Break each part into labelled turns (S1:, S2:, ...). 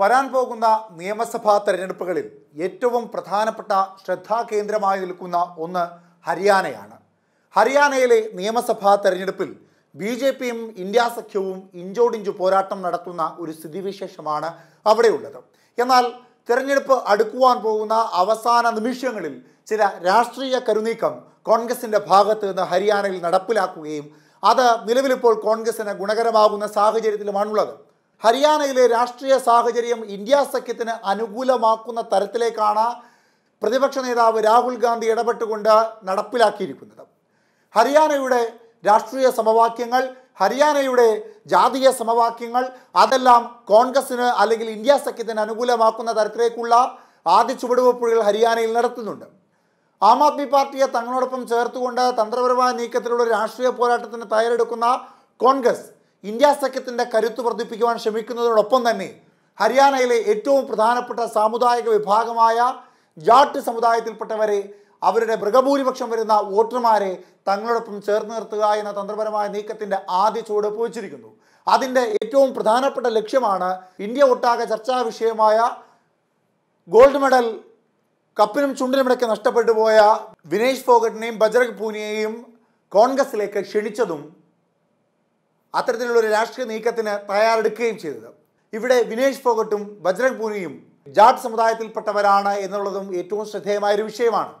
S1: വരാൻ പോകുന്ന നിയമസഭാ തെരഞ്ഞെടുപ്പുകളിൽ ഏറ്റവും പ്രധാനപ്പെട്ട ശ്രദ്ധാകേന്ദ്രമായി നിൽക്കുന്ന ഒന്ന് ഹരിയാനയാണ് ഹരിയാനയിലെ നിയമസഭാ തെരഞ്ഞെടുപ്പിൽ ബി ജെ പിയും ഇന്ത്യ സഖ്യവും ഇഞ്ചോടിഞ്ചു പോരാട്ടം നടത്തുന്ന ഒരു സ്ഥിതിവിശേഷമാണ് അവിടെയുള്ളത് എന്നാൽ തിരഞ്ഞെടുപ്പ് അടുക്കുവാൻ പോകുന്ന അവസാന നിമിഷങ്ങളിൽ ചില രാഷ്ട്രീയ കരുനീക്കം കോൺഗ്രസിൻ്റെ ഭാഗത്ത് നിന്ന് ഹരിയാനയിൽ നടപ്പിലാക്കുകയും അത് നിലവിലിപ്പോൾ കോൺഗ്രസിന് ഗുണകരമാകുന്ന സാഹചര്യത്തിലുമാണുള്ളത് ഹരിയാനയിലെ രാഷ്ട്രീയ സാഹചര്യം ഇന്ത്യ സഖ്യത്തിന് അനുകൂലമാക്കുന്ന തരത്തിലേക്കാണ് പ്രതിപക്ഷ നേതാവ് രാഹുൽ ഗാന്ധി ഇടപെട്ടുകൊണ്ട് നടപ്പിലാക്കിയിരിക്കുന്നത് ഹരിയാനയുടെ രാഷ്ട്രീയ സമവാക്യങ്ങൾ ഹരിയാനയുടെ ജാതീയ സമവാക്യങ്ങൾ അതെല്ലാം കോൺഗ്രസിന് അല്ലെങ്കിൽ ഇന്ത്യ സഖ്യത്തിന് അനുകൂലമാക്കുന്ന തരത്തിലേക്കുള്ള ആദ്യ ചുവടുവെപ്പുകൾ ഹരിയാനയിൽ നടത്തുന്നുണ്ട് ആം ആദ്മി പാർട്ടിയെ തങ്ങളോടൊപ്പം ചേർത്തുകൊണ്ട് തന്ത്രപരമായ നീക്കത്തിലുള്ള രാഷ്ട്രീയ പോരാട്ടത്തിന് തയ്യാറെടുക്കുന്ന കോൺഗ്രസ് ഇന്ത്യ സഖ്യത്തിൻ്റെ കരുത്ത് വർദ്ധിപ്പിക്കുവാൻ ശ്രമിക്കുന്നതിനോടൊപ്പം തന്നെ ഹരിയാനയിലെ ഏറ്റവും പ്രധാനപ്പെട്ട സാമുദായിക വിഭാഗമായ ജാട്ട് സമുദായത്തിൽപ്പെട്ടവരെ അവരുടെ മൃഗഭൂരിപക്ഷം വരുന്ന വോട്ടർമാരെ തങ്ങളോടൊപ്പം ചേർത്ത് നിർത്തുക എന്ന തന്ത്രപരമായ നീക്കത്തിന്റെ ആദ്യ ചുവട് പോയിച്ചിരിക്കുന്നു അതിന്റെ ഏറ്റവും പ്രധാനപ്പെട്ട ലക്ഷ്യമാണ് ഇന്ത്യ ഒട്ടാകെ ചർച്ചാ വിഷയമായ ഗോൾഡ് മെഡൽ കപ്പിനും ചുണ്ടിനുമിടയ്ക്ക് നഷ്ടപ്പെട്ടു പോയ വിനേഷ് ഫോഗട്ടിനെയും ബജ്രംഗ് പൂനിയെയും കോൺഗ്രസിലേക്ക് ക്ഷണിച്ചതും അത്തരത്തിലുള്ള രാഷ്ട്രീയ നീക്കത്തിന് തയ്യാറെടുക്കുകയും ചെയ്തത് ഇവിടെ വിനേഷ് ഫോഗട്ടും ബജ്രംഗ് പൂനിയും ജാട്ട് സമുദായത്തിൽപ്പെട്ടവരാണ് എന്നുള്ളതും ഏറ്റവും ശ്രദ്ധേയമായ ഒരു വിഷയമാണ്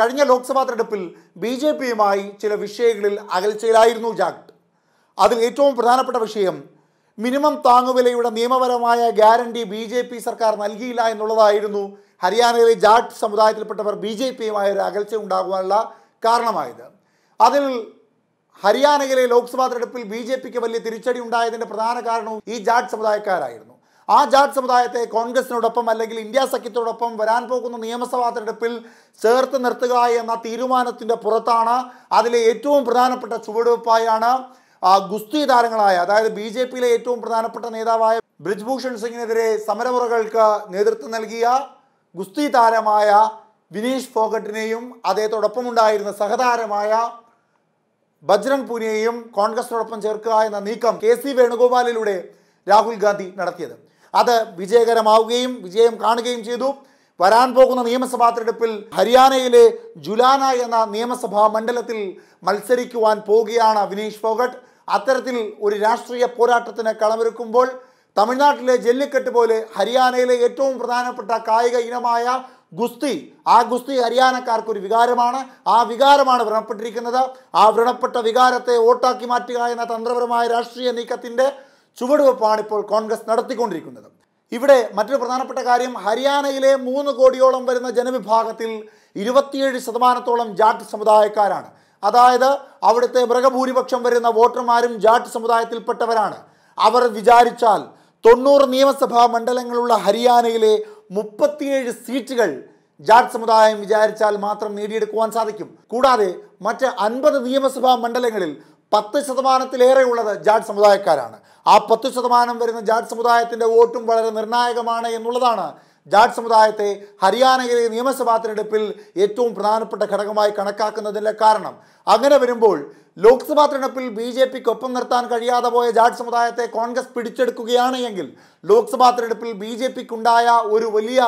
S1: കഴിഞ്ഞ ലോക്സഭാ തെരഞ്ഞെടുപ്പിൽ ബി ജെ പിയുമായി ചില വിഷയങ്ങളിൽ അകൽച്ചയിലായിരുന്നു ജാട്ട് അതിൽ ഏറ്റവും പ്രധാനപ്പെട്ട വിഷയം മിനിമം താങ്ങുവിലയുടെ നിയമപരമായ ഗ്യാരണ്ടി ബി ജെ പി സർക്കാർ നൽകിയില്ല എന്നുള്ളതായിരുന്നു ഹരിയാനയിലെ ജാട്ട് സമുദായത്തിൽപ്പെട്ടവർ ബി ജെ പിയുമായി ഒരു അകൽച്ച ഉണ്ടാകുവാനുള്ള കാരണമായത് അതിൽ ഹരിയാനയിലെ ലോക്സഭാ തെരഞ്ഞെടുപ്പിൽ ബി ജെ പിക്ക് വലിയ തിരിച്ചടി ഉണ്ടായതിന്റെ പ്രധാന കാരണവും ഈ ജാട്ട് സമുദായക്കാരായിരുന്നു ആ ജാട്ട് സമുദായത്തെ കോൺഗ്രസിനോടൊപ്പം അല്ലെങ്കിൽ ഇന്ത്യ സഖ്യത്തോടൊപ്പം വരാൻ പോകുന്ന നിയമസഭാ തെരഞ്ഞെടുപ്പിൽ ചേർത്ത് നിർത്തുക എന്ന തീരുമാനത്തിന്റെ പുറത്താണ് അതിലെ ഏറ്റവും പ്രധാനപ്പെട്ട ചുവടുവെപ്പായാണ് ഗുസ്തി താരങ്ങളായ അതായത് ബി ജെ പിയിലെ ഏറ്റവും പ്രധാനപ്പെട്ട നേതാവായ ബ്രിജ്ഭൂഷൺ സിംഗിനെതിരെ സമരമുറകൾക്ക് നേതൃത്വം നൽകിയ ഗുസ്തി താരമായ വിനീഷ് ഫോഗട്ടിനെയും അദ്ദേഹത്തോടൊപ്പം ഉണ്ടായിരുന്ന സഹതാരമായ ബജ്രംഗ് പൂനിയയും കോൺഗ്രസിനോടൊപ്പം ചേർക്കുക എന്ന നീക്കം കെ സി വേണുഗോപാലിലൂടെ രാഹുൽ ഗാന്ധി നടത്തിയത് അത് വിജയകരമാവുകയും വിജയം കാണുകയും ചെയ്തു വരാൻ പോകുന്ന നിയമസഭാ തെരഞ്ഞെടുപ്പിൽ ഹരിയാനയിലെ ജുലാന എന്ന നിയമസഭാ മണ്ഡലത്തിൽ മത്സരിക്കുവാൻ പോവുകയാണ് വിനീഷ് ഫോഗട്ട് അത്തരത്തിൽ ഒരു രാഷ്ട്രീയ പോരാട്ടത്തിന് കളമൊരുക്കുമ്പോൾ തമിഴ്നാട്ടിലെ ജല്ലിക്കെട്ട് പോലെ ഹരിയാനയിലെ ഏറ്റവും പ്രധാനപ്പെട്ട കായിക ഇനമായ ഗുസ്തി ആ ഗുസ്തി ഒരു വികാരമാണ് ആ വികാരമാണ് വ്രണപ്പെട്ടിരിക്കുന്നത് ആ വ്രണപ്പെട്ട വികാരത്തെ വോട്ടാക്കി മാറ്റുക എന്ന തന്ത്രപരമായ രാഷ്ട്രീയ നീക്കത്തിൻ്റെ ചുവടുവെപ്പാണ് ഇപ്പോൾ കോൺഗ്രസ് നടത്തിക്കൊണ്ടിരിക്കുന്നത് ഇവിടെ മറ്റൊരു പ്രധാനപ്പെട്ട കാര്യം ഹരിയാനയിലെ മൂന്ന് കോടിയോളം വരുന്ന ജനവിഭാഗത്തിൽ ഇരുപത്തിയേഴ് ശതമാനത്തോളം ജാട്ട് സമുദായക്കാരാണ് അതായത് അവിടുത്തെ മൃഗഭൂരിപക്ഷം വരുന്ന വോട്ടർമാരും ജാട്ട് സമുദായത്തിൽപ്പെട്ടവരാണ് അവർ വിചാരിച്ചാൽ തൊണ്ണൂറ് നിയമസഭാ മണ്ഡലങ്ങളുള്ള ഹരിയാനയിലെ മുപ്പത്തിയേഴ് സീറ്റുകൾ ജാട്ട് സമുദായം വിചാരിച്ചാൽ മാത്രം നേടിയെടുക്കുവാൻ സാധിക്കും കൂടാതെ മറ്റ് അൻപത് നിയമസഭാ മണ്ഡലങ്ങളിൽ പത്ത് ശതമാനത്തിലേറെയുള്ളത് ജാട്ട് സമുദായക്കാരാണ് ആ പത്ത് ശതമാനം വരുന്ന ജാട്ട് സമുദായത്തിൻ്റെ വോട്ടും വളരെ നിർണായകമാണ് എന്നുള്ളതാണ് ജാട്ട് സമുദായത്തെ ഹരിയാനയിലെ നിയമസഭാ തിരഞ്ഞെടുപ്പിൽ ഏറ്റവും പ്രധാനപ്പെട്ട ഘടകമായി കണക്കാക്കുന്നതിൻ്റെ കാരണം അങ്ങനെ വരുമ്പോൾ ലോക്സഭാ തിരഞ്ഞെടുപ്പിൽ ബി ജെ പിക്ക് ഒപ്പം നിർത്താൻ കഴിയാതെ പോയ ജാട്ട് സമുദായത്തെ കോൺഗ്രസ് പിടിച്ചെടുക്കുകയാണ് എങ്കിൽ ലോക്സഭാ തിരഞ്ഞെടുപ്പിൽ ബി ജെ പിക്കുണ്ടായ ഒരു വലിയ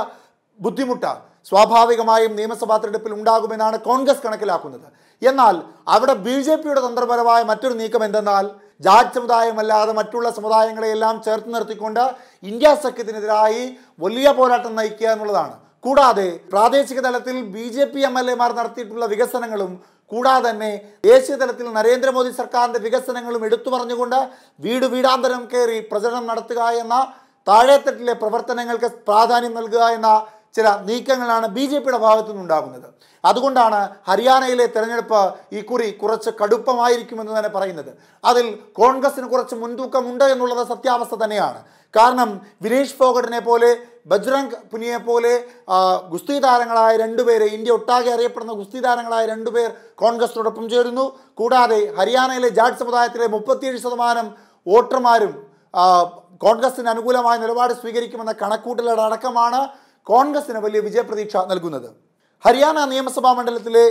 S1: ബുദ്ധിമുട്ട് സ്വാഭാവികമായും നിയമസഭാ തിരഞ്ഞെടുപ്പിൽ ഉണ്ടാകുമെന്നാണ് കോൺഗ്രസ് കണക്കിലാക്കുന്നത് എന്നാൽ അവിടെ ബി ജെ പിയുടെ തന്ത്രപരമായ മറ്റൊരു നീക്കം എന്തെന്നാൽ ജാറ്റ് സമുദായമല്ലാതെ മറ്റുള്ള സമുദായങ്ങളെയെല്ലാം ചേർത്ത് നിർത്തിക്കൊണ്ട് ഇന്ത്യ സഖ്യത്തിനെതിരായി വലിയ പോരാട്ടം നയിക്കുക എന്നുള്ളതാണ് കൂടാതെ പ്രാദേശിക തലത്തിൽ B J P M L എമാർ നടത്തിയിട്ടുള്ള വികസനങ്ങളും കൂടാതെ തന്നെ ദേശീയ തലത്തിൽ നരേന്ദ്രമോദി സർക്കാരിൻ്റെ വികസനങ്ങളും എടുത്തു പറഞ്ഞുകൊണ്ട് വീട് വീടാന്തരം കയറി പ്രചരണം നടത്തുക എന്ന താഴെത്തട്ടിലെ പ്രവർത്തനങ്ങൾക്ക് പ്രാധാന്യം നൽകുക എന്ന ചില നീക്കങ്ങളാണ് ബി ജെ പിയുടെ ഭാഗത്തു നിന്നുണ്ടാകുന്നത് അതുകൊണ്ടാണ് ഹരിയാനയിലെ തെരഞ്ഞെടുപ്പ് ഇക്കുറി കുറച്ച് കടുപ്പമായിരിക്കുമെന്ന് തന്നെ പറയുന്നത് അതിൽ കോൺഗ്രസിന് കുറച്ച് മുൻതൂക്കമുണ്ട് എന്നുള്ളത് സത്യാവസ്ഥ തന്നെയാണ് കാരണം വിനേഷ് ഫോഗട്ടിനെ പോലെ ബജ്രംഗ് പുനിയെ പോലെ ഗുസ്തി താരങ്ങളായ രണ്ടുപേരെ ഇന്ത്യ ഒട്ടാകെ അറിയപ്പെടുന്ന ഗുസ്തി താരങ്ങളായ രണ്ടുപേർ കോൺഗ്രസിനോടൊപ്പം ചേരുന്നു കൂടാതെ ഹരിയാനയിലെ ജാട്ട് സമുദായത്തിലെ മുപ്പത്തിയേഴ് ശതമാനം വോട്ടർമാരും കോൺഗ്രസിന് അനുകൂലമായ നിലപാട് സ്വീകരിക്കുമെന്ന കണക്കൂട്ടലുകളടക്കമാണ് കോൺഗ്രസിന് വലിയ വിജയപ്രതീക്ഷ നൽകുന്നത് ഹരിയാന നിയമസഭാ മണ്ഡലത്തിലെ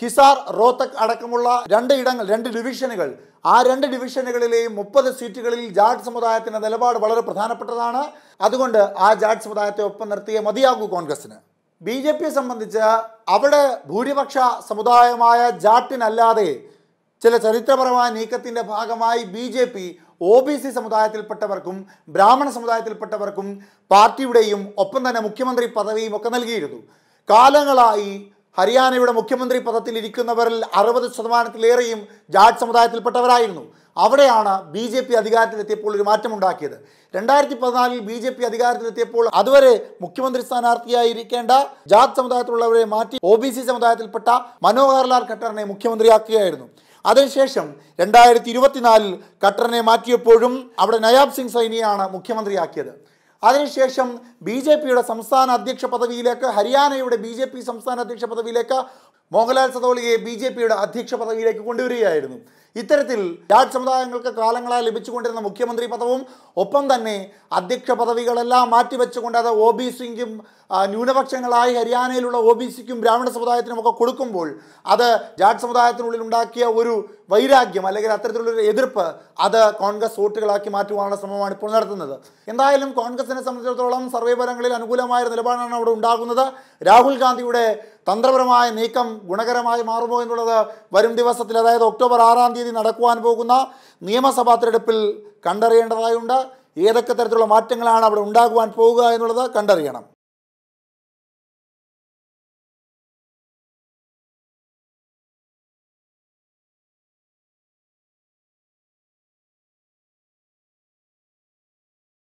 S1: ഹിസാർ റോത്തക് അടക്കമുള്ള രണ്ട് ഇടങ്ങൾ രണ്ട് ഡിവിഷനുകൾ ആ രണ്ട് ഡിവിഷനുകളിലെയും മുപ്പത് സീറ്റുകളിൽ ജാട്ട് സമുദായത്തിൻ്റെ നിലപാട് വളരെ പ്രധാനപ്പെട്ടതാണ് അതുകൊണ്ട് ആ ജാട്ട് സമുദായത്തെ ഒപ്പം നിർത്തിയേ മതിയാകൂ കോൺഗ്രസിന് ബി ജെ പിയെ സംബന്ധിച്ച് അവിടെ ഭൂരിപക്ഷ സമുദായമായ ജാട്ടിനല്ലാതെ ചില ചരിത്രപരമായ നീക്കത്തിൻ്റെ ഭാഗമായി B J P O B C സമുദായത്തിൽപ്പെട്ടവർക്കും ബ്രാഹ്മണ സമുദായത്തിൽപ്പെട്ടവർക്കും പാർട്ടിയുടെയും ഒപ്പം തന്നെ മുഖ്യമന്ത്രി പദവിയും ഒക്കെ നൽകിയിരുന്നു കാലങ്ങളായി ഹരിയാനയുടെ മുഖ്യമന്ത്രി പദത്തിൽ ഇരിക്കുന്നവരിൽ അറുപത് ശതമാനത്തിലേറെയും ജാട്ട് സമുദായത്തിൽപ്പെട്ടവരായിരുന്നു അവിടെയാണ് ബി ജെ പി അധികാരത്തിലെത്തിയപ്പോൾ ഒരു മാറ്റമുണ്ടാക്കിയത് രണ്ടായിരത്തി പതിനാലിൽ ബി ജെ പി അധികാരത്തിലെത്തിയപ്പോൾ അതുവരെ മുഖ്യമന്ത്രി സ്ഥാനാർത്ഥിയായി ജാത് സമുദായത്തിലുള്ളവരെ മാറ്റി ഒ ബി സി സമുദായത്തിൽപ്പെട്ട മനോഹർലാൽ ഖട്ടറിനെ മുഖ്യമന്ത്രിയാക്കുകയായിരുന്നു അതിനുശേഷം രണ്ടായിരത്തി ഇരുപത്തിനാലിൽ ഖട്ടറിനെ മാറ്റിയപ്പോഴും അവിടെ നയാബ് സിംഗ് സൈനിയാണ് മുഖ്യമന്ത്രിയാക്കിയത് അതിനുശേഷം ബി ജെ പിയുടെ സംസ്ഥാന അധ്യക്ഷ പദവിയിലേക്ക് ഹരിയാനയുടെ ബി ജെ പി സംസ്ഥാന അധ്യക്ഷ പദവിയിലേക്ക് മോഹൻലാൽ സതോളിയെ ബി ജെ പിയുടെ അധ്യക്ഷ പദവിയിലേക്ക് കൊണ്ടുവരികയായിരുന്നു ഇത്തരത്തിൽ രാജ് സമുദായങ്ങൾക്ക് കാലങ്ങളായി ലഭിച്ചുകൊണ്ടിരുന്ന മുഖ്യമന്ത്രി പദവും ഒപ്പം തന്നെ അധ്യക്ഷ പദവികളെല്ലാം മാറ്റിവെച്ചുകൊണ്ട് അത് ഒ ബി സിംഗും ന്യൂനപക്ഷങ്ങളായി ഹരിയാനയിലുള്ള ഒ ബി സിക്കും ബ്രാഹ്മണ സമുദായത്തിനുമൊക്കെ കൊടുക്കുമ്പോൾ അത് ജാഡ് സമുദായത്തിനുള്ളിൽ ഉണ്ടാക്കിയ ഒരു വൈരാഗ്യം അല്ലെങ്കിൽ അത്തരത്തിലുള്ളൊരു എതിർപ്പ് അത് കോൺഗ്രസ് വോട്ടുകളാക്കി മാറ്റുവാനുള്ള ശ്രമമാണ് ഇപ്പോൾ നടത്തുന്നത് എന്തായാലും കോൺഗ്രസിനെ സംബന്ധിച്ചിടത്തോളം സർവേ ഫലങ്ങളിൽ അനുകൂലമായ നിലപാടാണ് അവിടെ ഉണ്ടാകുന്നത് രാഹുൽ ഗാന്ധിയുടെ തന്ത്രപരമായ നീക്കം ഗുണകരമായി മാറുമോ എന്നുള്ളത് വരും ദിവസത്തിൽ അതായത് ഒക്ടോബർ ആറാം തീയതി നടക്കുവാൻ പോകുന്ന നിയമസഭാ തിരഞ്ഞെടുപ്പിൽ കണ്ടറിയേണ്ടതായുണ്ട് ഏതൊക്കെ തരത്തിലുള്ള മാറ്റങ്ങളാണ് അവിടെ ഉണ്ടാകുവാൻ പോകുക എന്നുള്ളത് കണ്ടറിയണം